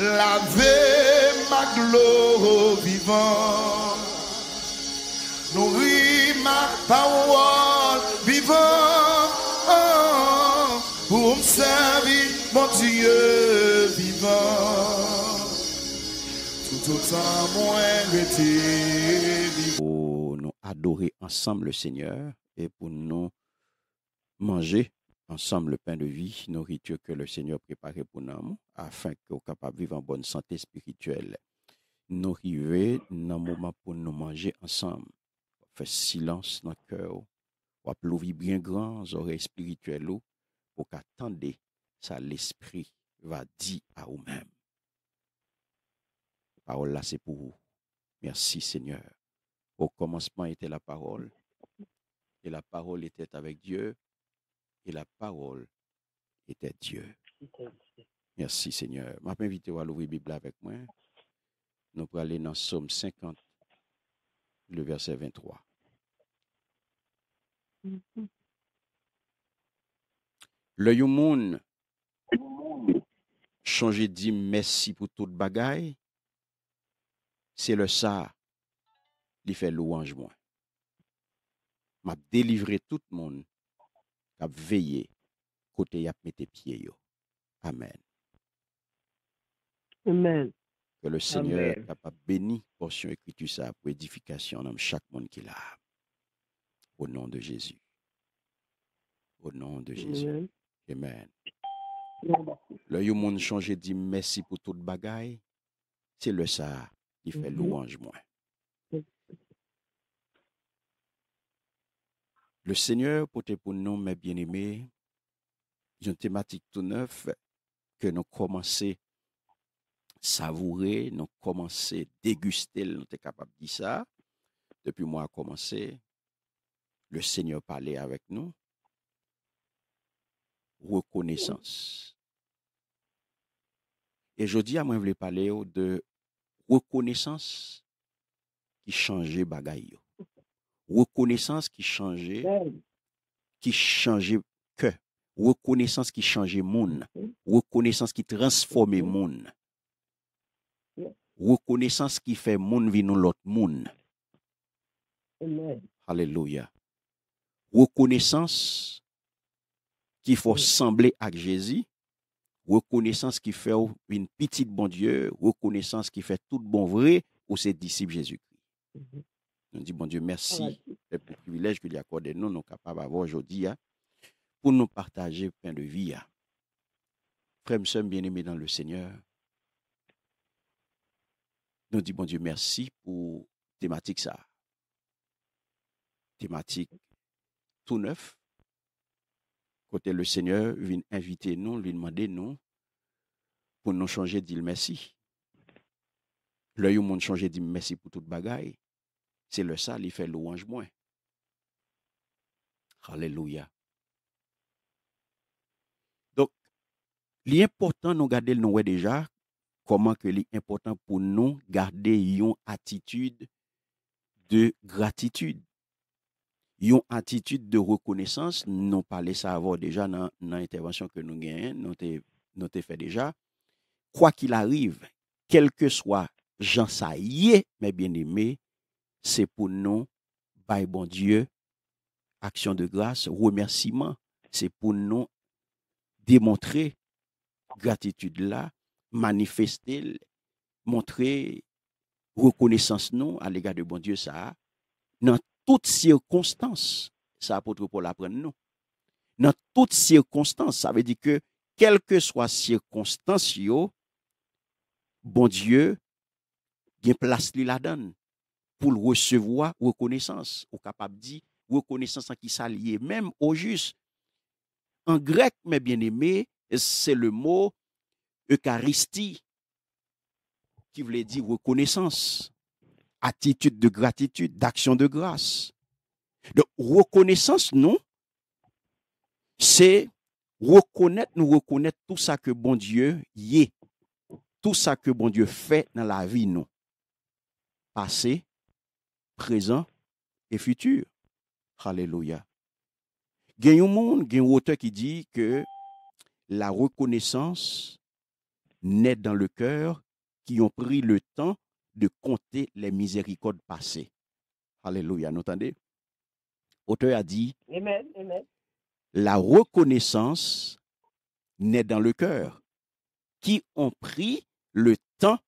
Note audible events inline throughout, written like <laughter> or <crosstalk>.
laver ma gloire vivant. Nourri ma parole vivant. pour me servir, mon Dieu vivant. Tout autant, moins vivant. Pour nous adorer ensemble le Seigneur et pour nous manger ensemble le pain de vie, nourriture que le Seigneur préparait pour nous, afin qu'on capable vivre en bonne santé spirituelle. Nous arrivons dans le moment pour nous manger ensemble. Fait silence dans le cœur. On applaudir bien grand, oreilles spirituelles, pour qu'attendez ça l'esprit va dire à vous-même. Parole là, c'est pour vous. Merci Seigneur. Au commencement était la parole, et la parole était avec Dieu, et la parole était Dieu. Merci Seigneur. Je inviter à l'ouvrir la Bible avec moi. Nous allons aller dans Psaume 50, le verset 23. Le Yumoun, changer dit merci pour toute bagaille, c'est le ça, il fait louange moi. M'a délivré tout le monde kap veye kote yap pied Amen. Que le Seigneur Amen. béni portion écriture ça pour édification dans chaque monde qui a. Au nom de Jésus. Au nom de Jésus. Amen. Le monde changé dit merci pour le bagaille. C'est le ça qui fait mm-hmm. louange moins. Le Seigneur pour pour nous, mes bien-aimés, une thématique tout neuf que nous commençons savourer, nous commençons déguster, nous sommes capables de dire ça. Depuis moi a commencé, le Seigneur parlait avec nous. Reconnaissance. Et je dis à moi, je voulais parler de reconnaissance qui changeait bagaille reconnaissance qui changeait, qui changeait que, reconnaissance qui changeait monde, reconnaissance qui transformait monde, reconnaissance qui fait monde vivre l'autre monde. Alléluia. Reconnaissance qui faut sembler à Jésus, reconnaissance qui fait une petite bon Dieu, reconnaissance qui fait tout bon vrai pour ses disciples Jésus-Christ. Mhm. Nous disons, bon Dieu, merci pour le privilège qu'il a accordé. Nous, nous sommes capables d'avoir aujourd'hui hein, pour nous partager pain de vie. Nous hein. sommes bien-aimés dans le Seigneur, nous disons, bon Dieu, merci pour thématique ça. Thématique tout neuf. Côté le Seigneur vient inviter nous, lui demander nous pour nous changer, dit merci. L'œil au monde changer, dit merci pour toute bagaille. Se le sa, li fè louange mwen. Hallelujah. Donk, li important nou gade l nou wè deja, koman ke li important pou nou gade yon atitude de gratitude. Yon atitude de rekonesans, nou pale sa avò deja nan intervensyon ke nou gen, nou te fè deja, kwa ki la rive, kelke swa jan sa ye, c'est pour nous, by bon Dieu, action de grâce, remerciement. C'est pour nous démontrer gratitude là, manifester, montrer reconnaissance nous à l'égard de bon Dieu ça. Dans toutes circonstances, ça apôtre pour l'apprendre nous. Dans toutes circonstances, ça veut dire que quelles que soient circonstances bon Dieu, il place il la donne pour recevoir reconnaissance. Ou capable dit reconnaissance en qui s'allie même au juste. En grec, mes bien-aimés, c'est le mot Eucharistie qui voulait dire reconnaissance, attitude de gratitude, d'action de grâce. Donc, reconnaissance, non, c'est reconnaître, nous reconnaître tout ça que bon Dieu y est, tout ça que bon Dieu fait dans la vie, non. Passé, présent et futur. Alléluia. Il y a un auteur qui dit que la reconnaissance naît dans le cœur qui ont pris le temps de compter les miséricordes passées. Hallelujah. Vous entendez? Auteur a dit, amen, amen. la reconnaissance naît dans le cœur qui ont pris le temps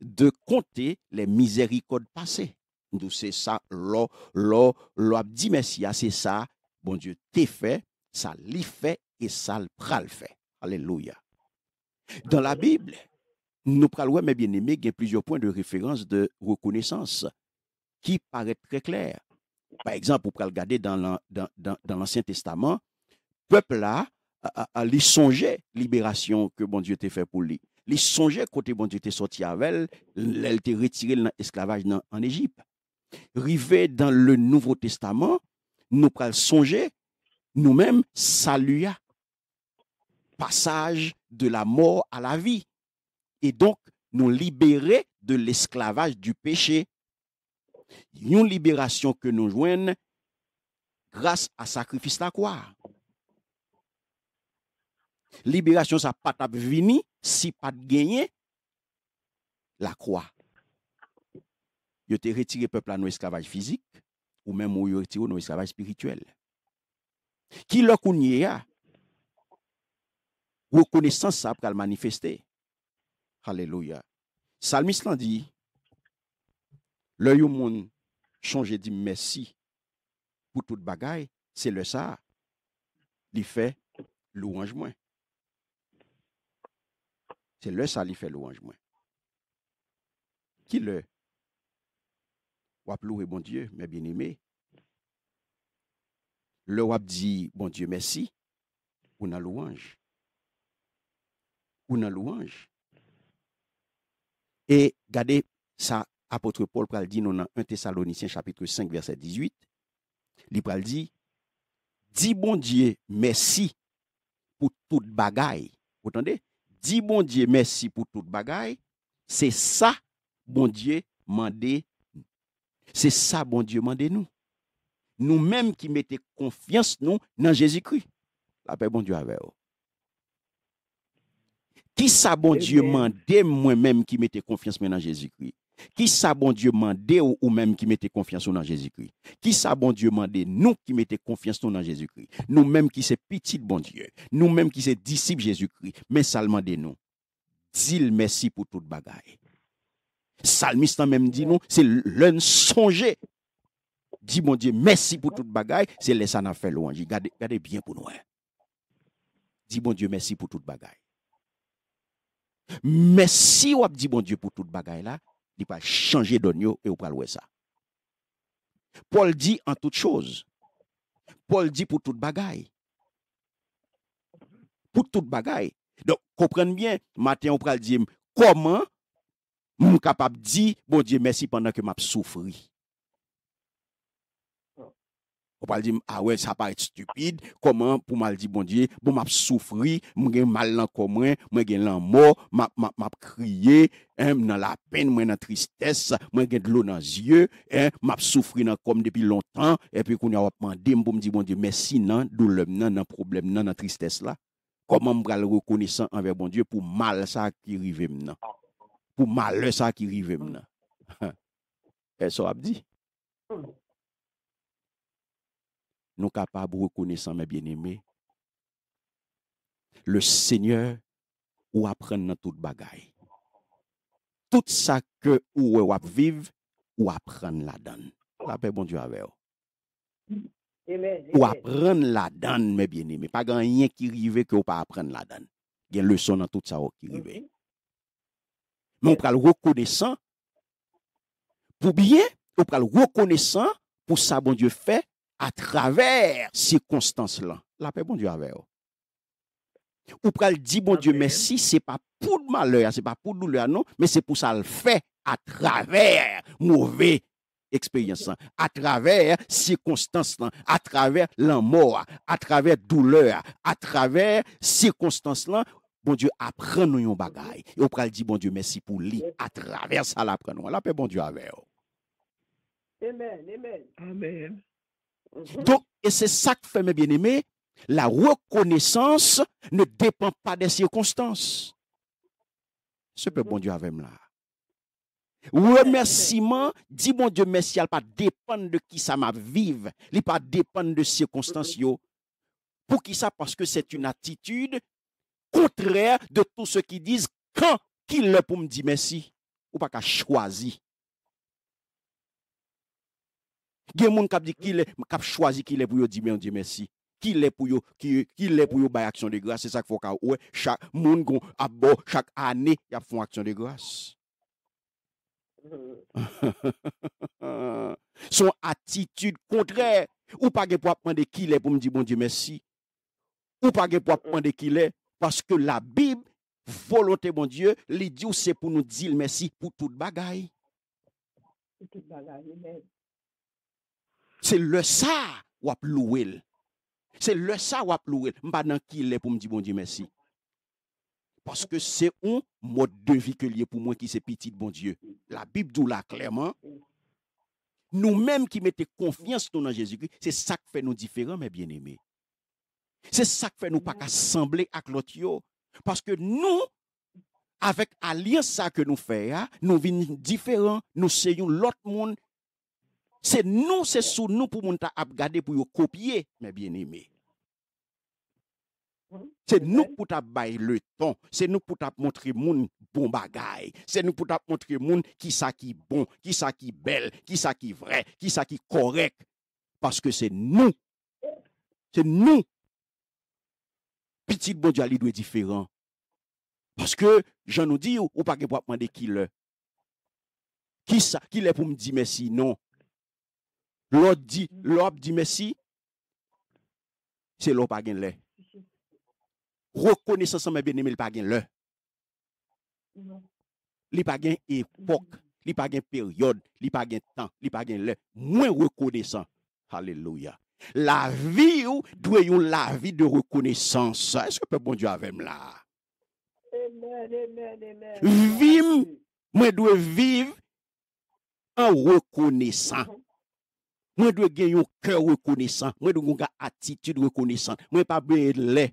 de compter les miséricordes passées. Nous, c'est ça, l'eau, l'eau, l'O dit merci, ah, c'est ça, bon Dieu, t'es fait, ça l'y fait et ça le pral fait. Alléluia. Dans la Bible, nous parlons, mes bien-aimés, il y a plusieurs points de référence de reconnaissance qui paraît très clairs. Par exemple, pour regarder dans l'Ancien dans, dans, Testament, peuple là, il songer libération que bon Dieu t'a fait pour lui. Il songeait côté bon Dieu t'a sorti avec elle, elle retirée de l'esclavage en Égypte. Rivé dans le Nouveau Testament, nous prenons songer nous-mêmes salua passage de la mort à la vie et donc nous libérer de l'esclavage du péché. Une libération que nous joignons grâce à sacrifice la croix. Libération ça pas venir si pas de gagner la croix. yo te retire pepla nou eskavaj fizik, ou menmou yo retiro nou eskavaj spirituel. Ki lò kounye ya, wò kounè sans sa pral manifestè, hallelou ya. Salmi slan di, lò yo moun chanje di mersi pou tout bagay, se lò sa li fè lou anj mwen. Se lò sa li fè lou anj mwen. Ki lò, wap louer bon Dieu, mes bien-aimés. Le wap dit bon Dieu merci, on a louange. On a louange. Et regardez ça apôtre Paul pral dit dans 1 Thessaloniciens chapitre 5 verset 18. Il dit Dis bon Dieu merci pour toute bagaille. Vous entendez Dit bon Dieu merci pour toute bagaille. C'est ça bon Dieu mandé c'est ça, bon Dieu, demandez-nous. Nous-mêmes qui mettez confiance, nous, dans Jésus-Christ. La paix, bon Dieu, avec vous. Qui ça, bon Dieu, mandé moi-même qui mettez confiance dans Jésus-Christ? Qui ça, bon Dieu, mandé ou, ou même qui mettez confiance dans Jésus-Christ? Qui ça, bon Dieu, mandé nous qui mettez confiance dans Jésus-Christ? Nous-mêmes qui sommes petits, bon Dieu. Nous-mêmes qui sommes disciples Jésus-Christ. Mais ça, demandez-nous. Dis merci pour toute bagaille. Salmiste même dit non, c'est l'un songer. Dis, mon Dieu, merci pour toute bagaille, c'est laisser à faire louange. Gardez, bien pour nous. Hein. Dis bon Dieu, merci pour toute bagaille. Merci ou dit bon Dieu pour toute bagaille là, il pas changer d'onio et ou pas louer ça. Paul dit en toute chose. Paul dit pour toute bagaille. Pour toute bagaille. Donc comprenez bien, matin on pral dire comment je suis capable de dire, bon Dieu, merci pendant que je souffre. On va dire, ah ouais, ça paraît stupide. Comment pour mal dire, bon Dieu, bon, m'a souffri, m'a mal en commun, m'a la mort, m'a crié, hein, dans la peine, m'a dans tristesse, m'a de l'eau dans les yeux, hein, m'a souffri dans comme depuis longtemps, et puis qu'on a demandé, bon Dieu, bon Dieu, merci, non, douleur, non, non, problème, non, dans tristesse là. Comment m'a reconnaissant envers bon Dieu pour mal ça qui arrive maintenant? pou malè sa ki rivem nan. <laughs> E so ap di. Nou kapab wè kone san mè bien eme, le seigneur wè apren nan tout bagay. Tout sa ke wè wè ap vive, wè apren la dan. Wè bon apren la dan mè bien eme. Pa gan yè ki rive ke wè apren la dan. Gen lè son nan tout sa wè ki rive. Mhm. mais on le reconnaissant pour bien, on le reconnaissant pour ça bon Dieu fait à travers ces circonstances là. La paix bon Dieu avec vous. Ou dit bon Dieu merci, c'est pas pour le malheur, c'est pas pour douleur non, mais c'est pour ça le fait à travers mauvais expérience, hein. à travers circonstances, hein. à travers la mort, à travers douleur, à travers circonstances, là bon Dieu apprenons nous un Et on peut dit, bon Dieu, merci pour lui. À travers ça, l'apprenons. La paix, bon Dieu, avec vous. Amen, amen. Amen. Mhm. Donc, et c'est ça que fait mes bien-aimés, la reconnaissance ne dépend pas des circonstances. Ce peut bon Dieu avec là. Remerciement, dit bon Dieu merci, elle pas dépendre de qui ça m'a vive, il pas dépendre de circonstances mhm. Pour qui ça parce que c'est une attitude contraire de tous ceux qui disent quand qu'il est pour me dire merci ou pas qu'à choisir. Il y a des gens qui dit qu'il choisi qu'il est pour dire merci Qu'il est pour yo qui pour action de grâce c'est ça qu'il faut qu'on ouais chaque monde a chaque année y a font action de grâce <laughs> son attitude contraire ou pas pour apprendre qu'il est pour me dire bon Dieu merci ou pas pour apprendre qui l'est parce que la Bible, volonté, mon Dieu, les dit c'est pour nous dire merci pour toute bagaille. C'est le ça ou a loué. C'est le ça ou a loué. pas qui est pour me dire bon Dieu merci. Parce que c'est un mode de vie que lié pour moi qui c'est petit bon Dieu. La Bible dit là clairement. Nous-mêmes qui mettons confiance dans Jésus-Christ, c'est ça qui fait nous différents, mes bien-aimés. Se sak fe nou pak asemble ak lot yo. Paske nou, avek alia sa ke nou fe ya, nou vin diferan, nou se yon lot moun. Se nou se sou nou pou moun ta ap gade pou yo kopye, me bien ime. Se nou pou ta bay le ton, se nou pou ta montre moun bon bagay, se nou pou ta montre moun ki sa ki bon, ki sa ki bel, ki sa ki vre, ki sa ki korek. Paske se nou, se nou, petit bon Dieu, il doit être différent. Parce que, j'en nous dit ou, pas que pour demander qui le. Qui ça, qui l'est pour me dire merci? Non. L'autre dit, l'autre dit merci, c'est l'autre pas gain le. Reconnaissance, mais bien aimé, il pas gain le. Il pas gain époque, il pas gain période, il pas gain temps, il pas gain le. Moins reconnaissant. Alléluia. La vi ou dwe yon la vi de rekonesan sa. Eske pe bon diwa ve m la? Vim mwen dwe viv an rekonesan. Mwen dwe gen yon kè rekonesan. Mwen dwe gonga atitude rekonesan. Mwen pa be lè.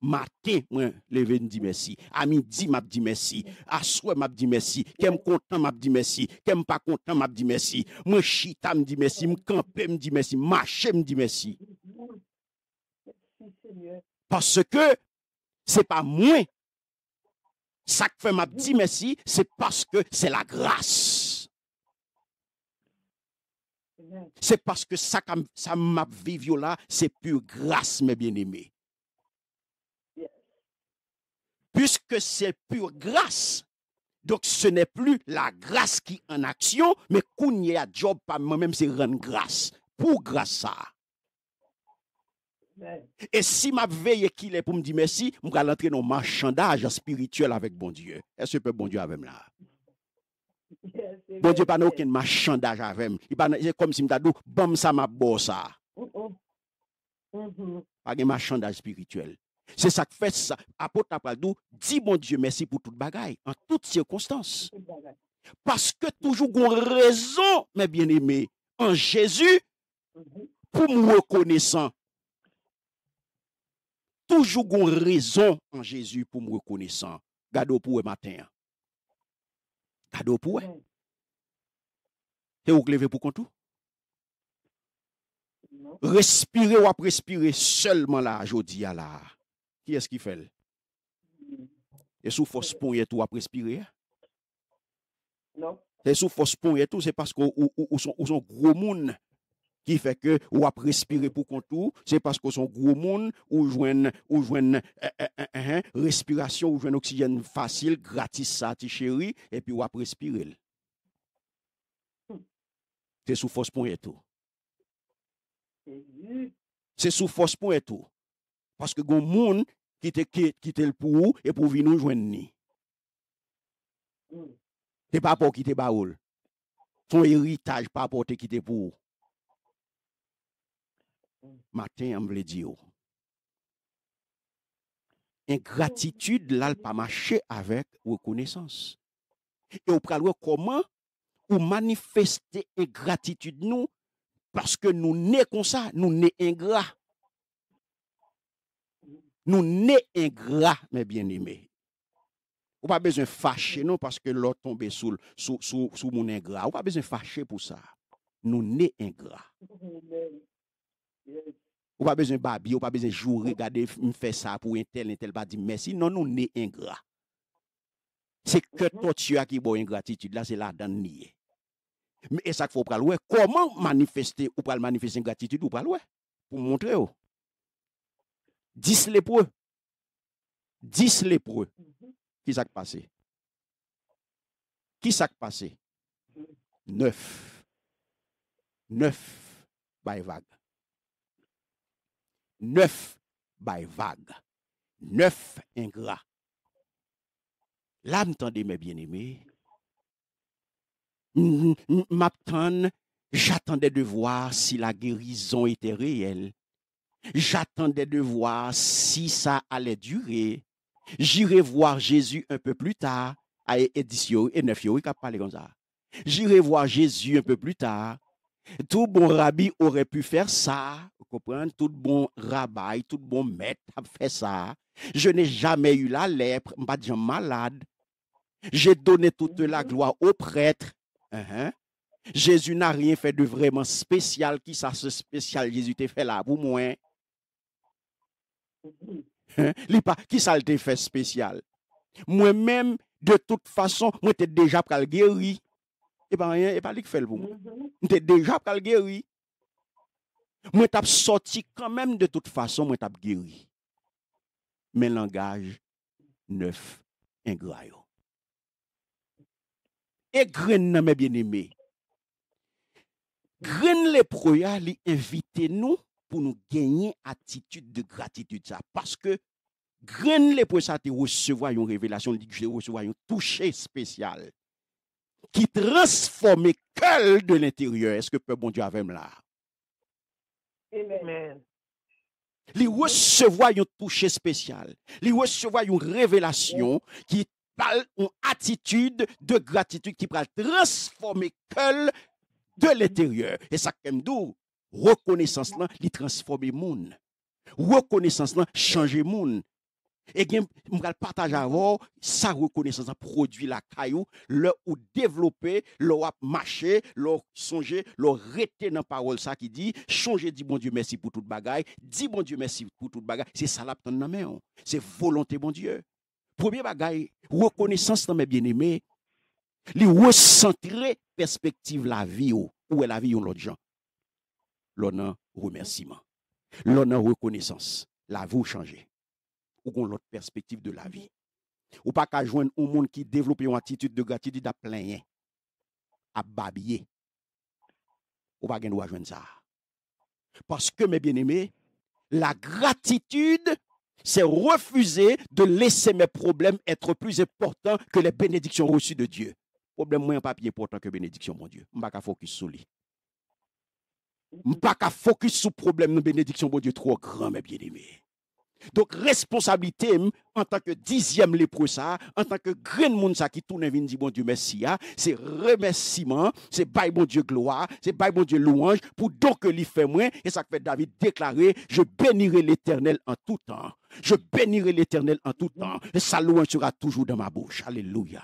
matin, moi, levé, dit merci. À midi, m'a dit merci. À soir, m'a dit merci. Qu'aime content, m'a dit merci. Qu'aime pas content, m'a dit merci. Moi, chita, m'a dit merci. Me camper, m'a dit merci. Marcher, m'a dit merci. Parce que c'est pas moi. Ça que fait m'a dit merci, c'est parce que c'est la grâce. C'est parce que ça, ça m'a vécu là, c'est pure grâce, mes bien-aimés puisque c'est pure grâce. Donc ce n'est plus la grâce qui est en action, mais qu'on y a job par moi-même, c'est rendre grâce. Pour grâce ça. Et si ma veille qu'il est pour me dire merci, je vais entrer dans un marchandage spirituel avec bon Dieu. Est-ce que bon Dieu avec là? bon Dieu, pas aucun marchandage avec moi. Il comme si je dit, bon, ça m'a beau ça. Mm-hmm. Pas de marchandage spirituel. C'est ça que fait ça. à Apaldou Dis bon Dieu merci pour toute bagaille, en toutes circonstances. Parce que toujours qu'on raison, mes bien-aimés, en Jésus, mhm. pour me reconnaissant. Toujours qu'on raison en Jésus pour me reconnaissant. Gado pour matin. Gado pour Et vous levez pour tout? Respirez ou respirer seulement là, je dis à là. ki eski fel? E sou fos pon yetou wap respire? Non. E sou fos pon yetou, se paskou ou son gro moun ki feke wap respire pou kontou, se paskou son gro moun ou jwen eh, eh, eh, respiration, ou jwen oksijen fasil, gratis sa ti cheri, e pi wap respire. Se sou fos pon yetou. Mm-hmm. Se sou fos pon yetou. Paske goun moun ki te kitel pou ou e pou vi nou jwen ni. Mm. Te pa pou ki te ba oul. Ton eritaj pa pou te kitel pou ou. Mm. Maten am vle di ou. Ingratitude lal pa mache avèk wèkou nesans. E ou pral wèkouman ou manifeste ingratitude nou. Paske nou ne konsa, nou ne ingra. Nou ne ingra, mè bien imè. Ou pa bezon fache, non, paske lò tombe sou moun ingra. Ou pa bezon fache pou sa. Nou ne ingra. Ou pa bezon babi, ou pa bezon jou regade, mè fè sa pou mè tel, mè tel pa di mè si, non, nou ne ingra. Se ke to tsyo akibò ingratitude, la se la dan nye. Mè e sa k fò pral wè, koman manifesté, ou pral manifesté ingratitude, ou pral wè, pou mwontre yo. Oh? 10 lépreux. 10 lépreux. Qui s'est passé? Qui s'est passé? 9. 9 by vague. 9 by vague. 9 ingrats. Là, tendait, mes bien-aimés. j'attendais de voir si la guérison était réelle J'attendais de voir si ça allait durer. J'irai voir Jésus un peu plus tard. À et J'irai voir Jésus un peu plus tard. Tout bon rabbi aurait pu faire ça. Tout bon rabbi, tout bon maître a fait ça. Je n'ai jamais eu la lèpre, pas malade. J'ai donné toute la gloire au prêtre. Uh-huh. Jésus n'a rien fait de vraiment spécial. Qui ça, ce spécial Jésus t'a fait là pour moi? Li pa, ki sa lte fè spesyal Mwen mèm, de tout fason, mwen te deja pral gèri E pa rè, e pa li k fèl pou mwen Mwen te deja pral gèri Mwen tap soti kan mèm, de tout fason, mwen tap gèri Mè langaj, nèf, en grayo E gren nan mè bien eme Gren le proya li evite nou pour nous gagner attitude de gratitude. Parce que grain les pour ça, recevoir une révélation, je recevoir un toucher spécial qui transforme cœur de l'intérieur. Est-ce que peu bon Dieu avec là? Amen. Les recevoir un toucher spécial, les recevoir une révélation qui parle une attitude de gratitude qui va transformer cœur de l'intérieur. Et ça, comme reconnaissance là, il transforme le monde. Reconnaissance là, change le monde. Et je vais partager avec sa reconnaissance, produit la caillou, le ou développer, le marcher, le songer, le retenir dans parole ça qui dit, changer, dit bon Dieu merci pour toute bagaille, Dis bon Dieu merci pour tout bagaille, c'est ça la dans main, hein. c'est volonté bon Dieu. Premier bagaille, reconnaissance dans mes bien-aimés, Les recentrer perspective la vie ou, oh. est la vie de oh, l'autre gens. L'honneur, remerciement, L'honneur, reconnaissance. La vie change. Ou qu'on l'autre perspective de la vie. Ou pas qu'à joindre un monde qui développe une attitude de gratitude à plein, à babiller. Ou pas qu'à joindre ça. Parce que, mes bien-aimés, la gratitude, c'est refuser de laisser mes problèmes être plus importants que les bénédictions reçues de Dieu. Problème moins pas plus important que bénédiction, mon Dieu. On va focus sur lui pas qu'à focus sur problème de bénédiction, bon Dieu, trop grand, mes bien-aimés. Donc, responsabilité en tant que dixième lépreux, ça, en tant que grand monde ça qui tourne et dit bon Dieu merci, hein. c'est remerciement, c'est bail bon Dieu gloire, c'est bail bon Dieu louange, pour donc que fait moins, et ça fait David déclarer, je bénirai l'éternel en tout temps, je bénirai l'éternel en tout temps, et sa louange sera toujours dans ma bouche. Alléluia.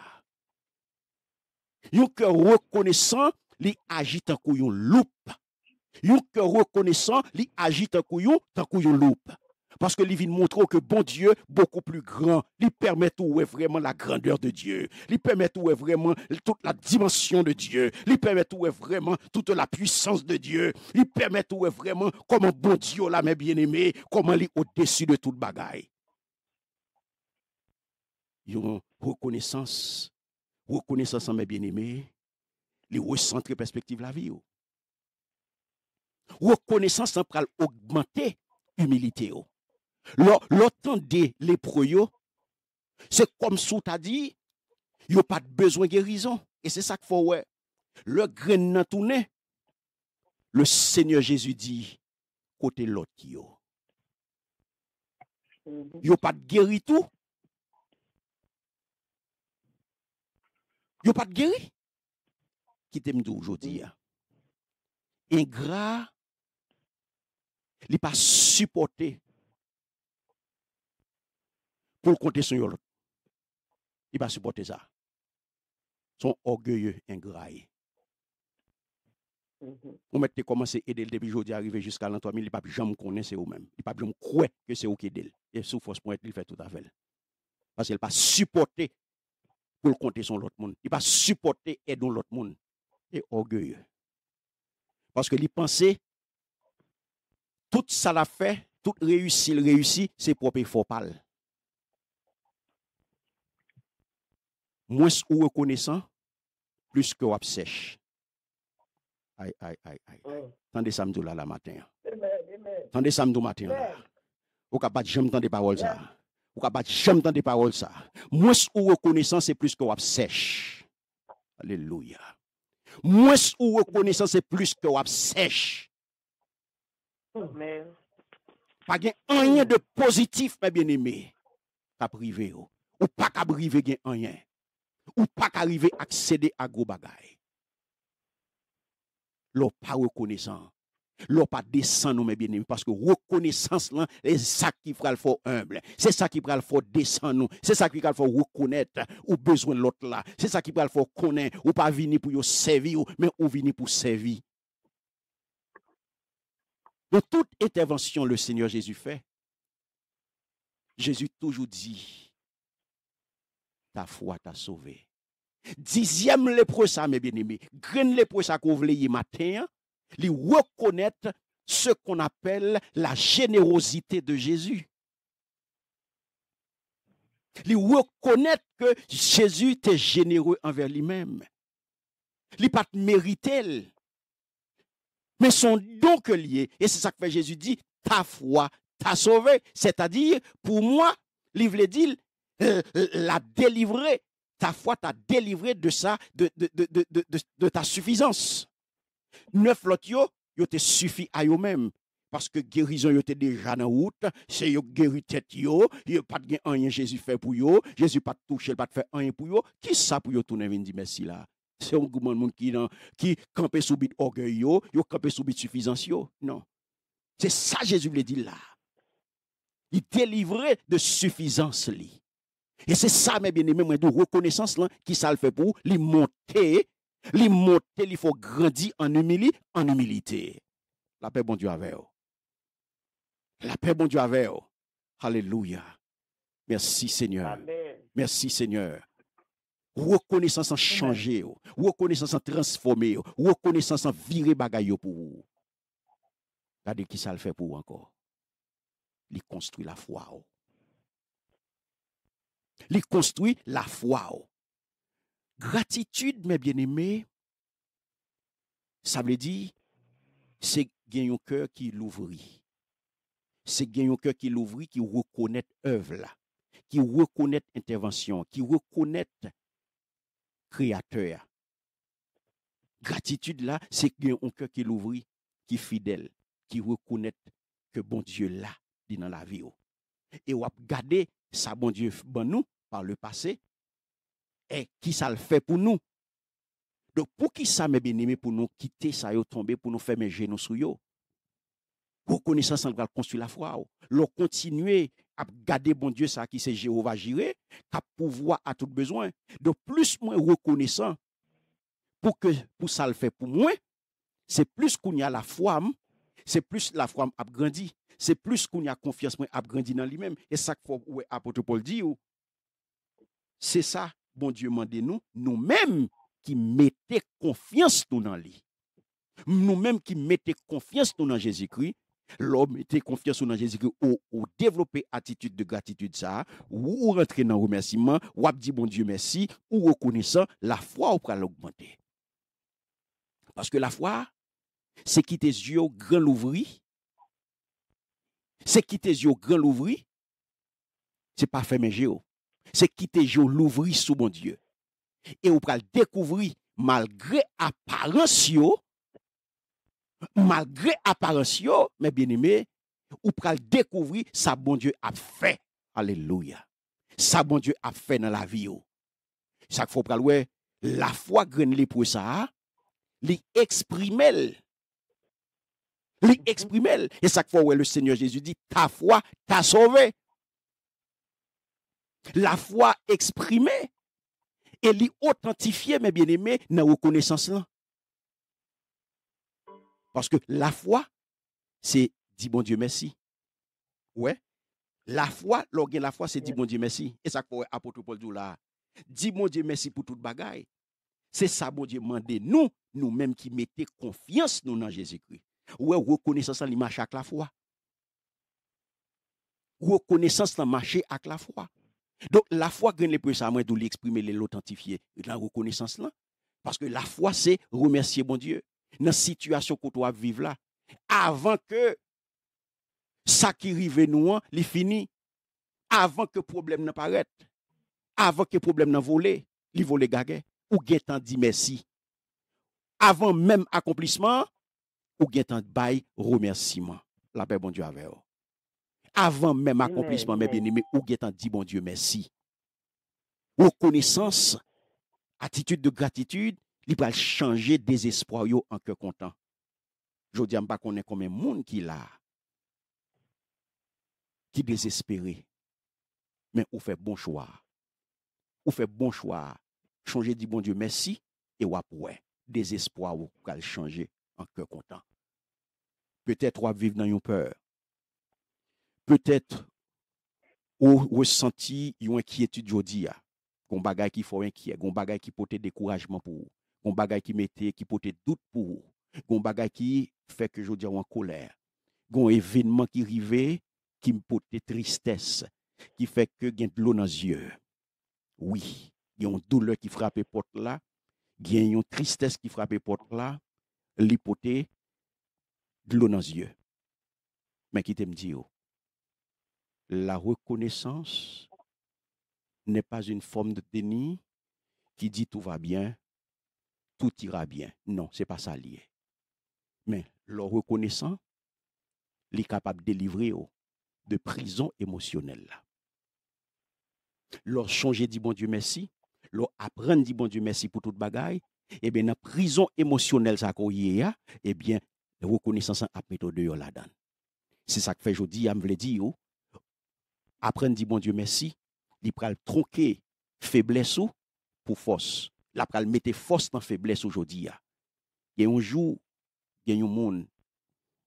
Yon cœur reconnaissant, il agit en couillon loup Yon cœur reconnaissant, li agit tant en tant loupe. Parce que lui vient montrer que bon Dieu, beaucoup plus grand, lui permet où est vraiment la grandeur de Dieu. Lui permet où est vraiment toute la dimension de Dieu. Lui permet où est vraiment toute la puissance de Dieu. Lui permet où est vraiment comment bon Dieu l'a mes bien-aimé, comment est au-dessus de toute bagaille. Yon reconnaissance, reconnaissance en mes bien-aimés, les recentrer perspective la vie reconnaissance en pral augmenter humilité yo de les c'est comme sous t'a dit yo pas de besoin guérison et c'est ça qu'il faut ouais le grain nan tourné le Seigneur Jésus dit côté l'autre qui yo mhm. yo pas guéri tout yo pas guéri qui t'aime aujourd'hui mhm. hein gras il n'est pas supporté pour compter sur l'autre. Il pas supporter ça. Son orgueilleux ingrat. On -hmm. Vous commencé à aider le début aujourd'hui, arriver jusqu'à l'an 3000, il pas jamais connaître, c'est mêmes même Il pas peut jamais croire que c'est eux qui aidez. Et sous force pour être, il fait tout à fait. Parce qu'il n'a pas supporter pour compter sur l'autre monde. Il n'a pas supporter aider l'autre monde. Et orgueilleux. Parce que les pensées, tout ça l'a fait, tout réussit, il réussit, c'est propre faux pal Moins ou reconnaissant, plus que wap sèche. Aïe, aïe, aïe, aïe. Mm. Tendez samedi là, la matin. Tendez samedi matin là. Ou capable jamais des paroles ça. Ou capable jamais des paroles ça. Moins ou reconnaissant, c'est plus que wap sèche. Alléluia. Mwes ou rekonesan se plis ke wap sech. Pa gen anyen de pozitif pe bien eme. Ka brive yo. Ou pa ka brive gen anyen. Ou pa ka rive ak sede a gro bagay. Lo pa rekonesan. L'on pas descend nous, mes bien-aimés, parce que reconnaissance, là, c'est ça qui fera le humble. C'est ça qui fera le fort descendre nous. C'est ça qui fera le reconnaître ou besoin de l'autre là. C'est ça qui fera le faut connaître ou pas venir pour servir, mais ou venir pour servir. Dans toute intervention le Seigneur Jésus fait, Jésus toujours dit, ta foi t'a sauvé. Dixième lépreux, ça, mes bien-aimés, graine lépreux, ça qu'on voulait matin, lui reconnaître ce qu'on appelle la générosité de Jésus. les reconnaître que Jésus est généreux envers lui-même. Les pas mérité. Mais son don que lié. Et c'est ça que fait Jésus dit, ta foi t'a sauvé. C'est-à-dire, pour moi, livre dit, euh, euh, l'a délivrer. Ta foi t'a délivré de ça, de ta suffisance. Neuf lotio, yo, yo te suffit à eux-mêmes. Parce que guérison, yo te déjà dans route. C'est yo guéri tête yo. Yo pas de rien Jésus fait pour yo. Jésus pas touché, pas de faire rien pour yo. Qui ça pour yo tourner venir dire merci là? C'est un gouvernement de monde qui, qui campé sous bit orgueil yo, yo campé sous suffisance yo. Non. C'est ça Jésus le dit là. Il délivrait de suffisance li. Et c'est ça, mes bien-aimés, moi, de reconnaissance là, qui ça le fait pour lui monter Li il faut grandir en humilité, en humilité. La paix, bon Dieu, avec vous. La paix, bon Dieu, avec vous. Alléluia. Merci, Seigneur. Merci, Seigneur. Reconnaissance en changer, reconnaissance en transformer, reconnaissance en virer bagaille pour vous. Regardez qui ça le fait pour vous encore. Il construit la foi. Il construit la foi. Gratitude, mes bien-aimés, ça veut dire, c'est un cœur qui l'ouvrit. C'est un cœur qui l'ouvrit, qui reconnaît œuvre là, qui reconnaît intervention, qui reconnaît créateur. Gratitude là, c'est un cœur qui l'ouvrit, qui fidèle, qui reconnaît que bon Dieu là, dit dans la vie. Et on garder gardé ça, bon Dieu, bon nous, par le passé, et qui ça le fait pour nous. Donc, pour qui ça, mes bien-aimés, pour nous quitter ça, et tomber, pour nous faire mes genoux sous yo. Reconnaissance, on va construire la foi. Oh. Le continuer à garder bon Dieu, ça qui c'est Jéhovah Jiré, qui a pouvoir à tout besoin. de plus moins reconnaissant pour que pour ça le fait pour moi, c'est plus qu'on y a la foi, c'est plus la foi a grandi, c'est plus qu'on y a confiance a grandi dans lui-même. Et ça Paul dit, oh. c'est ça bon Dieu dit nous, nous-mêmes qui mettez confiance dans lui. Nous-mêmes qui mettez confiance dans Jésus-Christ, l'homme mettez confiance dans Jésus-Christ ou, développer attitude de gratitude ça ou, ou rentrer dans remerciement ou dit bon Dieu merci ou reconnaissant la foi ou pour l'augmenter parce que la foi c'est quitter tes yeux grand l'ouvri c'est quitter tes yeux grand l'ouvri c'est pas mes yeux c'est quitter jour l'ouvrir sous mon Dieu. Et on va le découvrir malgré apparence, malgré apparence, mais bien aimé ou le découvrir ça bon Dieu a fait. Alléluia. Ça bon Dieu a fait dans la vie. fois, faut pral ouais, la foi graine pour ça, L'exprimer. L'exprimer. et chaque fois, le Seigneur Jésus dit ta foi t'a sauvé. La foi exprimée et l'authentifier, mes bien-aimés, dans la reconnaissance là. Parce que la foi, c'est dit bon Dieu merci. Ouais. La foi, l'orgue la foi, c'est dit bon Dieu merci. Et ça, l'apôtre Paul dit là. bon Dieu merci pour toute bagaille. C'est ça, bon Dieu, nous, nous-mêmes qui mettons confiance nous dans Jésus-Christ. Ouais, reconnaissance en l'image avec la foi. Reconnaissance dans marché avec la foi. Donc la foi gagne le l'exprimer, de moi de l'exprimer, l'authentifier, la reconnaissance là. Parce que la foi, c'est remercier bon Dieu dans la situation que tu vivre là. Avant que ça qui arrive nous, hein, les fini. Avant que le problème n'apparaisse. Avant que le problème n'envolé, il vole gaguet. Ou t'en dit merci. Avant même accomplissement, ou guetant bail remerciement. La paix bon Dieu avec vous. avant mè m'akomplis mè mè mè mè mè ou gètan di bon dieu mè si. Ou koneysans, atitude de gratitude, li pral chanje desespoi ou yo anke kontan. Jodi am pa konen kon mè moun ki la, ki desespere, men ou fè bon choua. Ou fè bon choua, chanje di bon dieu mè si, e wap wè, desespoi ou kal chanje anke kontan. Petèt wap viv nan yon pèr, Pe tèt ou wè santi yon ekieti djodi ya. Gon bagay ki fò wènkye, gon bagay ki pote dekourajman pou ou, gon bagay ki metè, ki pote dout pou ou, gon bagay ki fèk yon djodi ya ou an kolèr, gon evènman ki rive, ki mpote tristès, ki fèk gen dlo nan zye. Oui, yon doule ki frapè pot la, gen yon tristès ki frapè pot la, li pote dlo nan zye. Mè ki te mdi yo, oh? la reconnaissance n'est pas une forme de déni qui dit tout va bien, tout ira bien. Non, c'est pas ça lié. Mais le reconnaissant, est capable de délivrer oh, de prison émotionnelle. Leur changer dit bon Dieu merci, leur apprendre dit bon Dieu merci pour toute bagaille, et eh bien dans prison émotionnelle ça et ah, eh bien la reconnaissance a méthode de la C'est ça que fait je dis, je le dire oh, apren di bon Diyo mersi, li pral tronke febleso pou fos. La pral mette fos nan febleso jodi ya. Yen yon jou, yen yon moun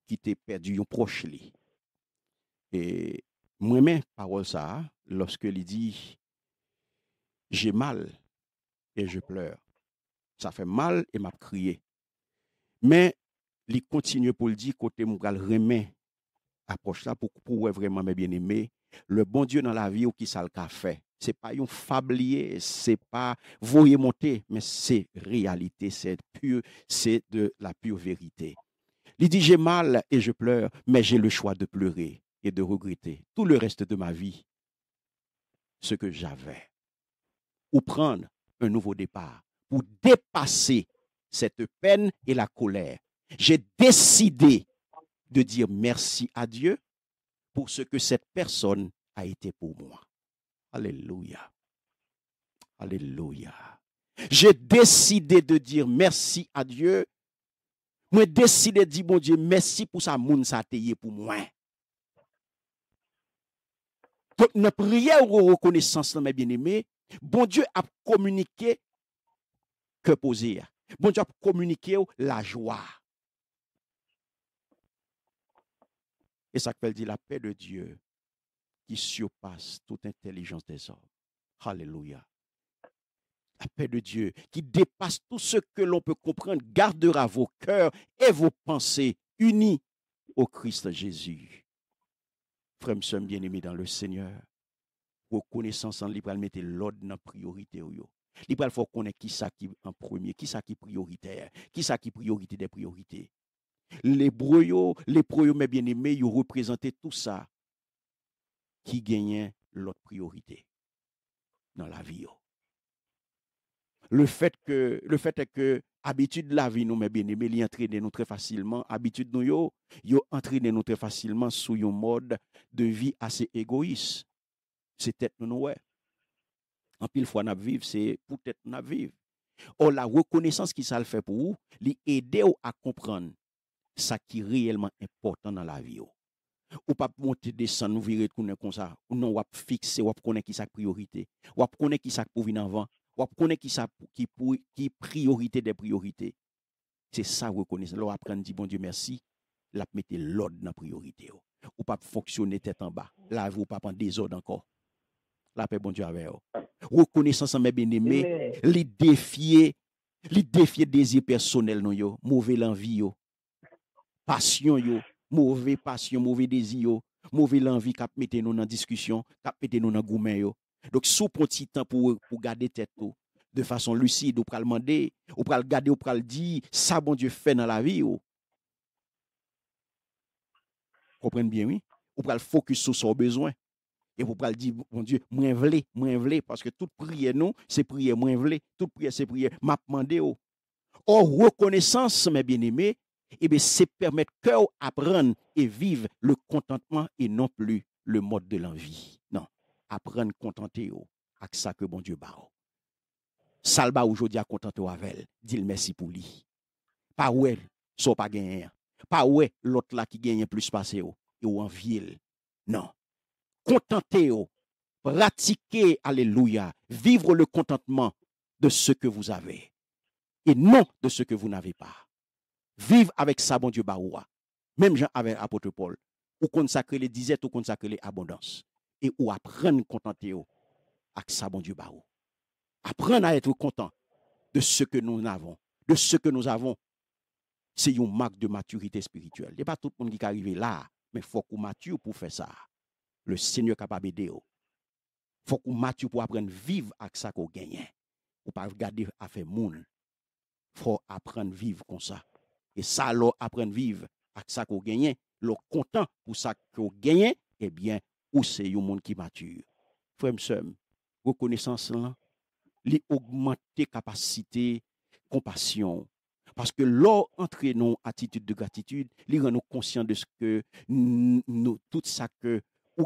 ki te perdi yon proche li. E mwen men parol sa, loske li di, jen mal, e jen pleur. Sa fe mal, e map kriye. Men, li kontinye pou li di kote mwen kal remen approche là pour pour vraiment mes bien-aimés le bon Dieu dans la vie ou qui ça le fait c'est pas un fablier c'est pas voyer monter mais c'est réalité c'est pur c'est de la pure vérité il dit j'ai mal et je pleure mais j'ai le choix de pleurer et de regretter tout le reste de ma vie ce que j'avais ou prendre un nouveau départ pour dépasser cette peine et la colère j'ai décidé de dire merci à Dieu pour ce que cette personne a été pour moi. Alléluia. Alléluia. J'ai décidé de dire merci à Dieu. J'ai décidé de dire, bon Dieu, merci pour sa moun sa pour moi. Donc, nos prières aux reconnaissances, mes bien-aimés, bon Dieu a communiqué que poser. Hein. Bon Dieu a communiqué la joie. Et ça qu'elle dit, la paix de Dieu qui surpasse toute intelligence des hommes. Alléluia. La paix de Dieu qui dépasse tout ce que l'on peut comprendre gardera vos cœurs et vos pensées unis au Christ Jésus. Frères et sœurs bien-aimés dans le Seigneur, vos connaissances en libre, mettre l'ordre en priorité. il faut connaître qui ça en premier, qui ça prioritaire, qui ça priorité des priorités. Lè broyo, lè proyo mè bienemè, yo reprezentè tout sa ki genyen lòt priorité nan la vi yo. Oh. Le fèt è ke abitud la vi nou mè bienemè, li entrine nou trè fasilman. Abitud nou yo, yo entrine nou trè fasilman sou yo mod de vi asè egoïs. Se tèt nou nou wè. Anpil fwa nabviv, se pou tèt nabviv. Ou la rekonesans ki sal fè pou ou, li ede yo a kompran. Sa ki reyelman important nan la vi yo. Ou pap monte desan, nou viret konen kon sa. Ou nan wap fikse, wap konen ki sa priorite. Wap konen ki sa kouvin anvan. Wap konen ki priorite de priorite. Se sa wak kone. Lo wap kan di bon diyo mersi. Lap mette lod nan priorite yo. Ou pap foksyone tetan ba. La wap wap an dezod anko. Lap e bon diyo avè yo. Rekone san sa mè ben eme. Li defye. Li defye dezi personel nan yo. Mouve lan vi yo. passion yo, mauvais passion, mauvais désir yo, mauvais l'envie a nous dans discussion, cap nous dans goumen yo. Donc sous petit temps pour pour garder tête de façon lucide, ou pral demander, ou pral garder, ou pral dire ça bon Dieu fait dans la vie yo. Comprenez bien oui, ou pral focus sur son besoin. Et vous pral dire bon Dieu, moins vle, moins vle parce que toute prière non, c'est prière moins vle, toute prière c'est prière m'a demander Or reconnaissance mes bien-aimés et eh bien, c'est permettre cœur apprendre et vivre le contentement et non plus le mode de l'envie. Non, apprendre contenter avec ça que bon Dieu barre. Salba aujourd'hui a contenté avec elle, dit merci pour lui. Pas ouais, so pas gagné. Pas ouais, l'autre là qui gagne plus passé ou, et ou envie. Non. contenter vous pratiquez alléluia, vivre le contentement de ce que vous avez et non de ce que vous n'avez pas. Vive avèk sa bon dieu ba ou a. Ah. Mèm jan avèk apote Paul. Ou konsakre le dizet, ou konsakre le abondans. E ou apren kontante yo ak sa bon dieu ba ou. Apren a etre kontant de se ke nou avon. De se ke nou avon. Se yon mak de maturite spirituel. De pa tout moun ki karive la. Men fòk ou matur pou fè sa. Le seigne kapabè de yo. Fòk ou matur pou apren vive ak sa ko genyen. Ou pa vgade a fè moun. Fòk ou apren vive kon sa. et ça l'on apprend vivre avec ça qu'on gagne, le content pour ça qu'on gagne, eh bien, ou c'est un monde qui mature. Frère reconnaissance là, les augmenter capacité compassion parce que l'on entre attitude de gratitude, les rend nous conscient de ce que nous tout ça que ou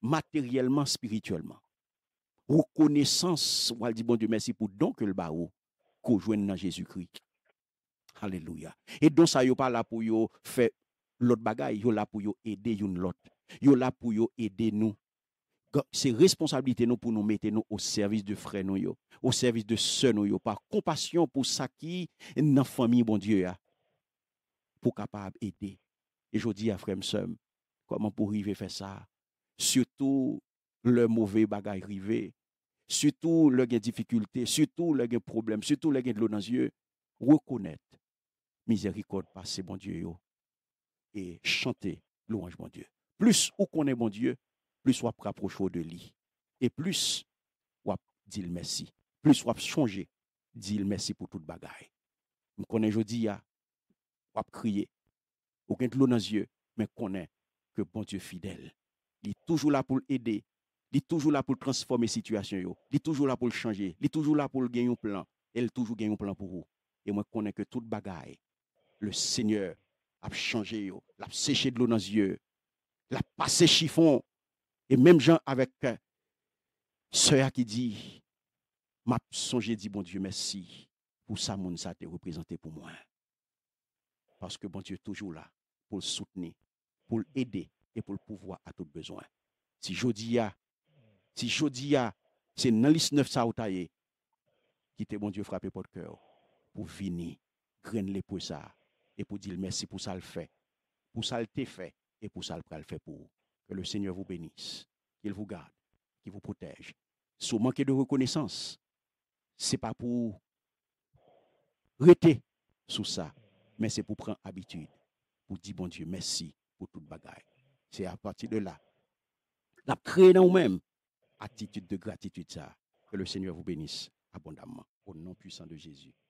matériellement, spirituellement. Reconnaissance, on dit bon Dieu merci pour don que le barreau qu'on joigne dans Jésus-Christ. Alléluia. Et donc ça, yo pas là pour yo faire l'autre bagaille, yo là pour yo aider une l'autre. Yo là pour yo aider nous. C'est responsabilité nous pour nous mettre nous au service de frère nous au service de soeur nous par compassion pour ça qui dans famille bon Dieu a, pour capable aider. Et je dis à frère comment pour arriver faire ça? Surtout le mauvais bagaille arrivé, surtout le difficultés. difficulté, surtout le problèmes. problème, surtout le gain dans les yeux, reconnaître miséricorde passé, bon Dieu, et chanter louange, bon Dieu. Plus vous qu'on bon Dieu, plus on rapprochez de lui. Et plus on dit merci. Plus on songer, dit merci pour toute bagaille. Je connais aujourd'hui, on crier, on l'eau dans yeux, mais connaît que bon Dieu fidèle. Il est toujours là pour aider. Il est toujours là pour transformer la situation. Il est toujours là pour changer. Il est toujours là pour gagner un plan. Elle toujours gagner un plan pour vous. Et moi, connais que toute bagaille le Seigneur a changé, il séché de l'eau dans les yeux, l'a a passé chiffon. Et même gens avec euh, Sœur qui dit, m'a songé, dit, bon Dieu, merci pour ça, mon ça t'est représenté pour moi. Parce que bon Dieu est toujours là pour le soutenir, pour l'aider et pour le pouvoir à tout besoin. Si Jodia, si Jodia, c'est dans 9 ça qui était bon Dieu frappé pour le cœur, pour finir, graine les pour ça, et pour dire merci pour ça le fait, pour ça le fait et pour ça le le fait pour vous. Que le Seigneur vous bénisse, qu'il vous garde, qu'il vous protège. Sous manque de reconnaissance, ce n'est pas pour rester sous ça, mais c'est pour prendre habitude, pour dire bon Dieu merci pour toute bagaille. C'est à partir de là, la créer dans vous-même attitude de gratitude ça. Que le Seigneur vous bénisse abondamment au nom puissant de Jésus.